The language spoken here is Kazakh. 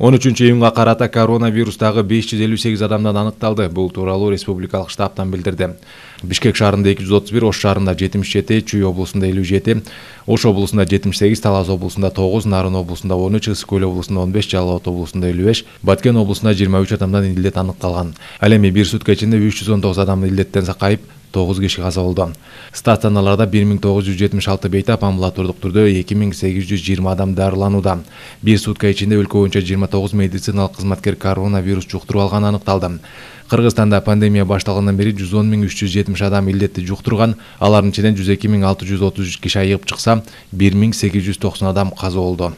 13 июнга қарата коронавирустағы 558 адамдан анықталды. Бұл туралы республикалық штабтан білдірді. Бішкек шарында 231, Ош шарында 77, Чүй облысында 57, Ош облысында 78, Талаз облысында 9, Нарын облысында 13, Ысык облысында 15, Жалал Абад 55, Баткен облысында 23 адамдан илдет анықталған. Ал эми сүткәчінде сутка ичинде 319 адам илдеттен сақайып, 9 киши каза болгон стационарларда 1976 бейтап амбулатордук түрдө 2820 адам дарыланууда бир сутка ичинде өлкө боюнча 29 медициналык кызматкер коронавирус жуктуруп алганы аныкталды кыргызстанда пандемия башталгандан бери жүз жетимиш адам илдетти жуктурган алардын ичинен отуз үч киши айыгып чыкса 1890 адам каза болду